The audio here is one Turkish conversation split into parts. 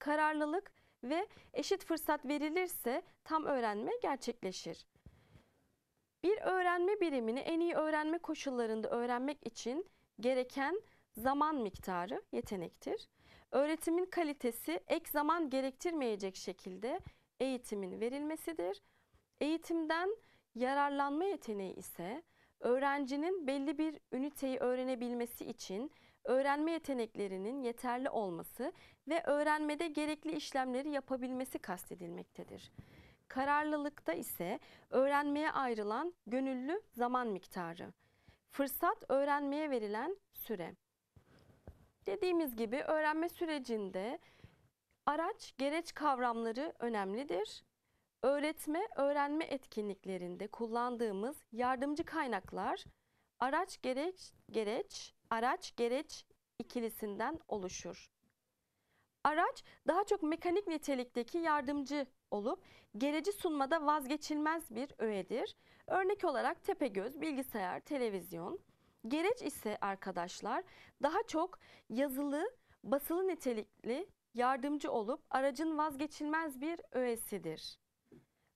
kararlılık ve eşit fırsat verilirse tam öğrenme gerçekleşir. Bir öğrenme birimini en iyi öğrenme koşullarında öğrenmek için gereken zaman miktarı yetenektir. Öğretimin kalitesi ek zaman gerektirmeyecek şekilde eğitimin verilmesidir. Eğitimden yararlanma yeteneği ise öğrencinin belli bir üniteyi öğrenebilmesi için öğrenme yeteneklerinin yeterli olması ve öğrenmede gerekli işlemleri yapabilmesi kastedilmektedir. Kararlılıkta ise öğrenmeye ayrılan gönüllü zaman miktarı, fırsat öğrenmeye verilen süre. Dediğimiz gibi öğrenme sürecinde araç gereç kavramları önemlidir. Öğretme öğrenme etkinliklerinde kullandığımız yardımcı kaynaklar araç gereç gereç araç gereç ikilisinden oluşur. Araç daha çok mekanik nitelikteki yardımcı olup gereci sunmada vazgeçilmez bir öğedir. Örnek olarak tepegöz, bilgisayar, televizyon. Gereç ise arkadaşlar daha çok yazılı, basılı nitelikli yardımcı olup aracın vazgeçilmez bir öğesidir.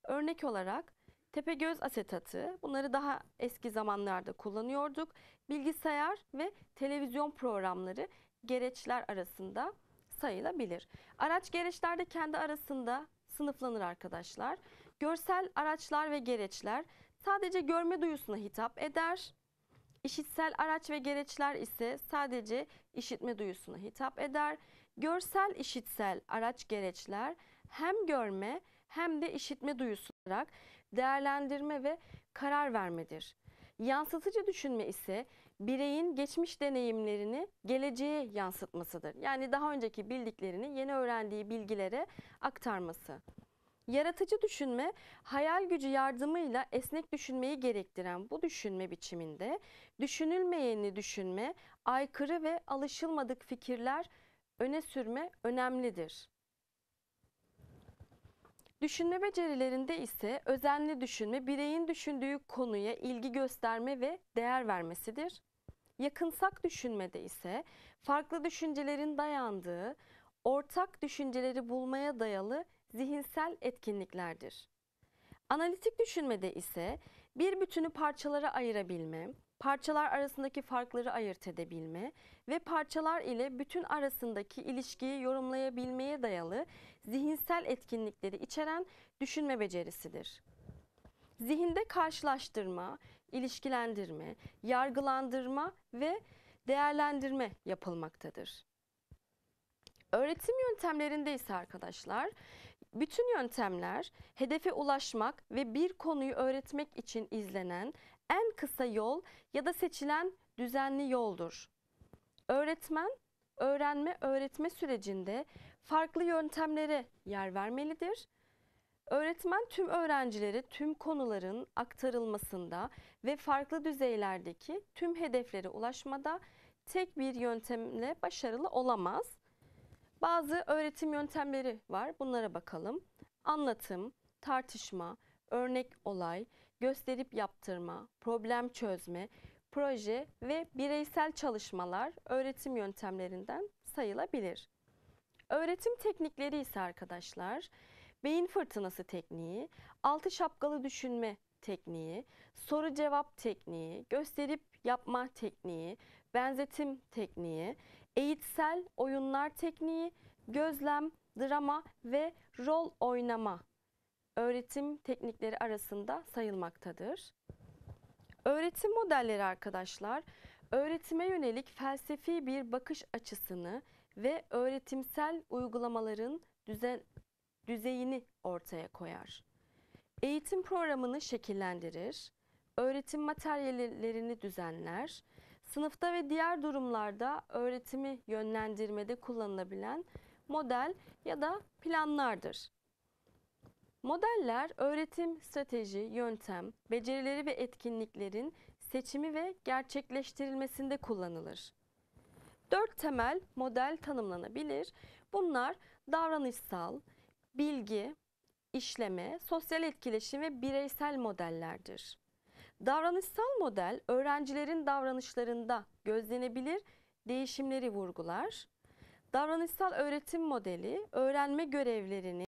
Örnek olarak tepegöz asetatı bunları daha eski zamanlarda kullanıyorduk. Bilgisayar ve televizyon programları gereçler arasında sayılabilir. Araç gereçler de kendi arasında sınıflanır arkadaşlar. Görsel araçlar ve gereçler sadece görme duyusuna hitap eder. İşitsel araç ve gereçler ise sadece işitme duyusuna hitap eder. Görsel işitsel araç gereçler hem görme hem de işitme duyusu olarak değerlendirme ve karar vermedir. Yansıtıcı düşünme ise bireyin geçmiş deneyimlerini geleceğe yansıtmasıdır. Yani daha önceki bildiklerini yeni öğrendiği bilgilere aktarması. Yaratıcı düşünme, hayal gücü yardımıyla esnek düşünmeyi gerektiren bu düşünme biçiminde düşünülmeyeni düşünme, aykırı ve alışılmadık fikirler öne sürme önemlidir. Düşünme becerilerinde ise özenli düşünme bireyin düşündüğü konuya ilgi gösterme ve değer vermesidir. Yakınsak düşünmede ise farklı düşüncelerin dayandığı, ortak düşünceleri bulmaya dayalı zihinsel etkinliklerdir. Analitik düşünmede ise bir bütünü parçalara ayırabilme, parçalar arasındaki farkları ayırt edebilme ve parçalar ile bütün arasındaki ilişkiyi yorumlayabilmeye dayalı zihinsel etkinlikleri içeren düşünme becerisidir. Zihinde karşılaştırma, ilişkilendirme, yargılandırma ve değerlendirme yapılmaktadır. Öğretim yöntemlerinde ise arkadaşlar bütün yöntemler hedefe ulaşmak ve bir konuyu öğretmek için izlenen en kısa yol ya da seçilen düzenli yoldur. Öğretmen öğrenme öğretme sürecinde farklı yöntemlere yer vermelidir. Öğretmen tüm öğrencileri, tüm konuların aktarılmasında ve farklı düzeylerdeki tüm hedeflere ulaşmada tek bir yöntemle başarılı olamaz. Bazı öğretim yöntemleri var. Bunlara bakalım. Anlatım, tartışma, örnek olay, gösterip yaptırma, problem çözme, proje ve bireysel çalışmalar öğretim yöntemlerinden sayılabilir. Öğretim teknikleri ise arkadaşlar beyin fırtınası tekniği, altı şapkalı düşünme tekniği, soru cevap tekniği, gösterip yapma tekniği, benzetim tekniği, eğitsel oyunlar tekniği, gözlem, drama ve rol oynama öğretim teknikleri arasında sayılmaktadır. Öğretim modelleri arkadaşlar, öğretime yönelik felsefi bir bakış açısını ve öğretimsel uygulamaların düzen, düzeyini ortaya koyar. Eğitim programını şekillendirir, öğretim materyallerini düzenler, sınıfta ve diğer durumlarda öğretimi yönlendirmede kullanılabilen model ya da planlardır. Modeller öğretim, strateji, yöntem, becerileri ve etkinliklerin seçimi ve gerçekleştirilmesinde kullanılır. Dört temel model tanımlanabilir. Bunlar davranışsal, bilgi, işleme, sosyal etkileşim ve bireysel modellerdir. Davranışsal model öğrencilerin davranışlarında gözlenebilir değişimleri vurgular. Davranışsal öğretim modeli öğrenme görevlerini